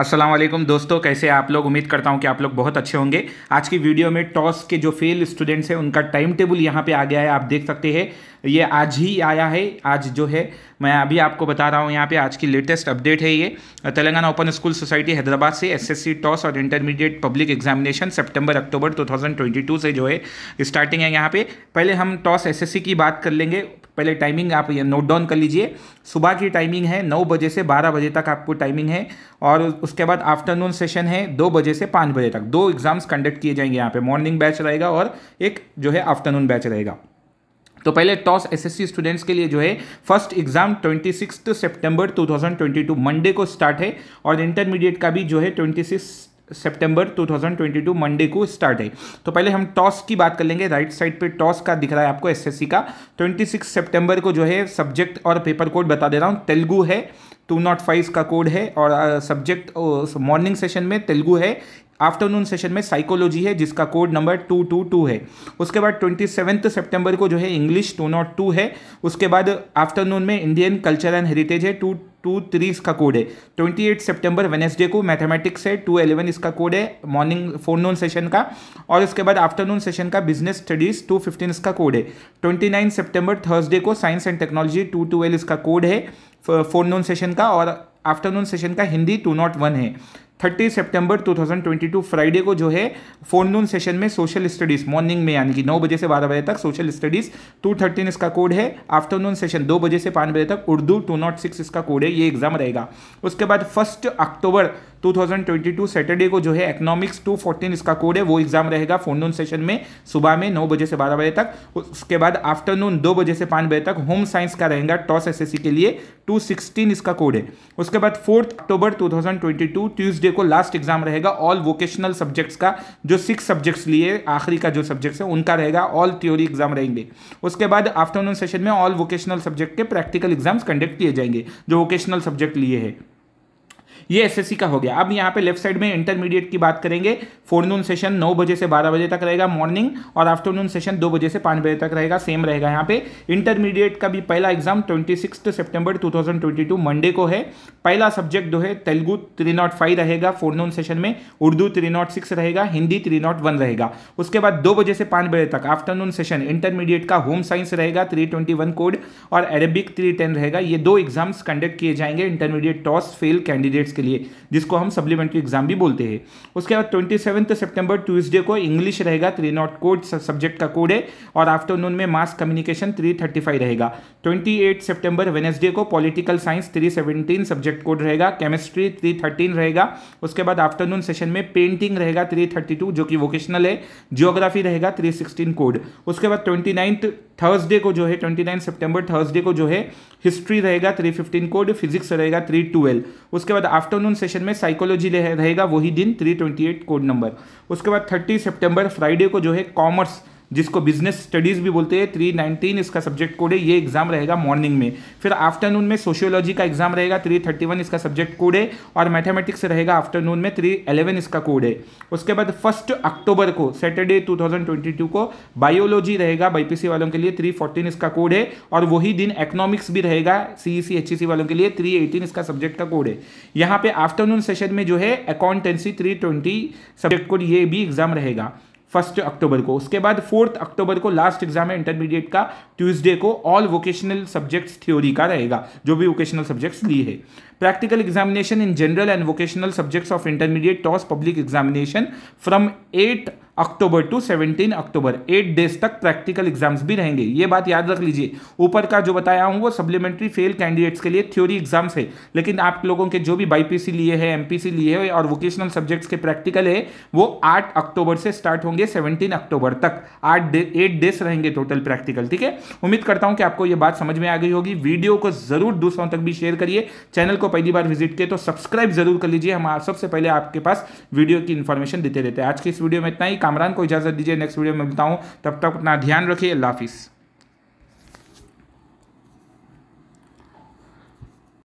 असलम दोस्तों कैसे आप लोग उम्मीद करता हूँ कि आप लोग बहुत अच्छे होंगे आज की वीडियो में टॉस के जो फेल स्टूडेंट्स हैं उनका टाइम टेबल यहाँ पे आ गया है आप देख सकते हैं ये आज ही आया है आज जो है मैं अभी आपको बता रहा हूँ यहाँ पे आज की लेटेस्ट अपडेट है ये Telangana open school society Hyderabad से एसएससी टॉस और इंटरमीडिएट पब्लिक एग्जामिनेशन सितंबर अक्टूबर 2022 से जो है स्टार्टिंग है यहाँ पे पहले हम टॉस एसएससी की बात कर लेंगे पहले टाइमिंग आप ये नोट डाउन कर लीजिए सुबह की टाइमिंग है नौ बजे से बारह बजे तक आपको टाइमिंग है और उसके बाद आफ्टरनून सेशन है दो बजे से पाँच बजे तक दो एग्जाम्स कंडक्ट किए जाएंगे यहाँ पे मॉर्निंग बैच रहेगा और एक जो है आफ्टरनून बैच रहेगा तो पहले टॉस एसएससी स्टूडेंट्स के लिए जो है फर्स्ट एग्जाम 26 सितंबर 2022 मंडे को स्टार्ट है और इंटरमीडिएट का भी जो है 26 सितंबर 2022 मंडे को स्टार्ट है तो पहले हम टॉस की बात कर लेंगे राइट साइड पे टॉस का दिख रहा है आपको एसएससी का 26 सितंबर को जो है सब्जेक्ट और पेपर कोड बता दे रहा हूँ तेलुगु है टू नॉट फाइव का कोड है और सब्जेक्ट मॉर्निंग सेशन में तेलुगु है आफ्टरनून सेशन में साइकोलॉजी है जिसका code number two two two है उसके बाद ट्वेंटी सेवन्थ सेप्टेम्बर को जो है इंग्लिश टू नॉट टू है उसके बाद आफ्टरनून में Indian culture and heritage two two three थ्री इसका कोड है ट्वेंटी एट सेप्टेम्बर वेनेसडे को मैथमेटिक्स है टू एलेवन इसका कोड है मॉर्निंग फोरनून सेशन का और उसके बाद आफ्टरनून सेशन का बिजनेस स्टडीज टू फिफ्टीन इसका कोड है ट्वेंटी नाइन सेप्टेम्बर थर्सडे को science and technology two twelve इसका कोड है फोरनून सेशन का और आफ्टरनून सेशन का हिंदी टू नॉट वन है थर्टी सितंबर 2022 फ्राइडे को जो है फोरनून सेशन में सोशल स्टडीज़ मॉर्निंग में यानी कि नौ बजे से बारह बजे तक सोशल स्टडीज़ टू थर्टीन इसका कोड है आफ्टरनून सेशन दो बजे से पाँच बजे तक उर्दू टू नॉट सिक्स इसका कोड है ये एग्जाम रहेगा उसके बाद फर्स्ट अक्टूबर 2022 सैटरडे को जो है इकोनॉमिक्स 214 इसका कोड है वो एग्जाम रहेगा फोन नून सेशन में सुबह में नौ बजे से बारह बजे तक उसके बाद आफ्टरनून दो बजे से पाँच बजे तक होम साइंस का रहेगा टॉस एस के लिए 216 इसका कोड है उसके बाद फोर्थ अक्टूबर 2022 ट्यूसडे को लास्ट एग्जाम रहेगा ऑल वोकेशनल सब्जेक्ट्स का जो सिक्स सब्जेक्ट्स लिए आखिरी का जो सब्जेक्ट्स है उनका रहेगा ऑल थ्योरी एग्जाम रहेंगे उसके बाद आफ्टरनून सेशन में ऑल वोकेशनल सब्जेक्ट के प्रैक्टिकल एग्जाम्स कंडक्ट किए जाएंगे जो वोकेशनल सब्जेक्ट लिए है ये एसएससी का हो गया अब यहाँ पे लेफ्ट साइड में इंटरमीडिएट की बात करेंगे फोरनून सेशन नौ बजे से बारह बजे तक रहेगा मॉर्निंग और आफ्टरनून सेशन दो बजे से पाँच बजे तक रहेगा सेम रहेगा यहाँ पे इंटरमीडिएट का भी पहला एग्जाम ट्वेंटी सितंबर 2022 मंडे को है पहला सब्जेक्ट जो है तेलुगु थ्री नॉट फाइव रहेगा फोरनून सेशन में उर्दू थ्री नॉट सिक्स रहेगा हिंदी थ्री नॉट वन रहेगा उसके बाद दो बजे से पाँच बजे तक आफ्टरनून सेशन इंटरमीडिएट का होम साइंस रहेगा थ्री ट्वेंटी वन कोड और अरेबिक थ्री टेन रहेगा ये दो एग्जाम्स कंडक्ट किए जाएंगे intermediate TOSS fail candidate candidates के लिए जिसको हम सप्लीमेंट्री एग्जाम भी बोलते हैं उसके बाद ट्वेंटी सेवन्थ सेप्टेम्बर ट्यूजडे को इंग्लिश रहेगा थ्री नॉट कोड सब्जेक्ट का कोड है और आफ्टरनून में mass communication three thirty five रहेगा ट्वेंटी एट सेप्टेम्बर वेनेसडे को political science three seventeen subject code रहेगा केमिस्ट्री थ्री थर्टीन रहेगा उसके बाद आफ्टरनून सेशन में पेंटिंग रहेगा थ्री थर्टी टू जो कि वोकेशनल है जियोग्राफी रहेगा थ्री सिक्सटीन कोड उसके बाद ट्वेंटी नाइन्थ थर्सडे को जो है ट्वेंटी नाइन सेप्टेम्बर थर्सडे को जो है हिस्ट्री रहेगा थ्री फिफ्टीन कोड फिजिक्स रहेगा थ्री ट्वेल्व उसके बाद आफ्टरनून सेशन में साइकोलॉजी रहेगा वही दिन 328 कोड नंबर उसके बाद 30 सितंबर फ्राइडे को जो है कॉमर्स जिसको बिजनेस स्टडीज़ भी बोलते हैं थ्री नाइनटीन इसका सब्जेक्ट कोड है ये एग्जाम रहेगा मॉर्निंग में फिर आफ्टरनून में सोशियोलॉजी का एग्जाम रहेगा थ्री थर्टी वन इसका सब्जेक्ट कोड है और मैथमेटिक्स रहेगा आफ्टरनून में थ्री एलेवन इसका कोड है उसके बाद फर्स्ट अक्टूबर को Saturday two thousand twenty two को बायोलॉजी रहेगा पी सी वालों के लिए थ्री फोर्टीन इसका कोड है और वही दिन इकोनॉमिक्स भी रहेगा सी ई सी एच ई सी वालों के लिए थ्री एटीन इसका सब्जेक्ट का कोड है यहाँ पे आफ्टरनून सेशन में जो है accountancy three twenty subject code ये भी एग्जाम रहेगा फर्स्ट अक्टूबर को उसके बाद फोर्थ अक्टूबर को लास्ट एग्जाम है इंटरमीडिएट का ट्यूसडे को ऑल वोकेशनल सब्जेक्ट्स थ्योरी का रहेगा जो भी वोकेशनल सब्जेक्ट्स लिए है practical examination in general and vocational subjects of intermediate TOSS public examination from eight October to 17 October eight days तक प्रैक्टिकल एग्जाम्स भी रहेंगे ये बात याद रख लीजिए ऊपर का जो बताया हूँ वो सप्लीमेंट्री फेल कैंडिडेट्स के लिए थ्योरी एग्जाम्स है लेकिन आप लोगों के जो भी बाईपीसी लिए है एमपीसी लिए हैं और वोकेशनल सब्जेक्ट्स के प्रैक्टिकल है वो आठ अक्टूबर से स्टार्ट होंगे सेवनटीन अक्टूबर तक आठ डे एट डेज रहेंगे टोटल प्रैक्टिकल ठीक है उम्मीद करता हूँ कि आपको ये बात समझ में आ गई होगी वीडियो को जरूर दूसरों तक भी शेयर करिए चैनल को पहली बार विजिट किए तो सब्सक्राइब जरूर कर लीजिए हम सबसे पहले आपके पास वीडियो की इन्फॉर्मेशन देते रहते हैं आज के इस वीडियो में इतना ही कामरान को इजाज़त दीजिए नेक्स्ट वीडियो में मिलता हूँ तब तक अपना ध्यान रखिए अल्लाह हाफिज़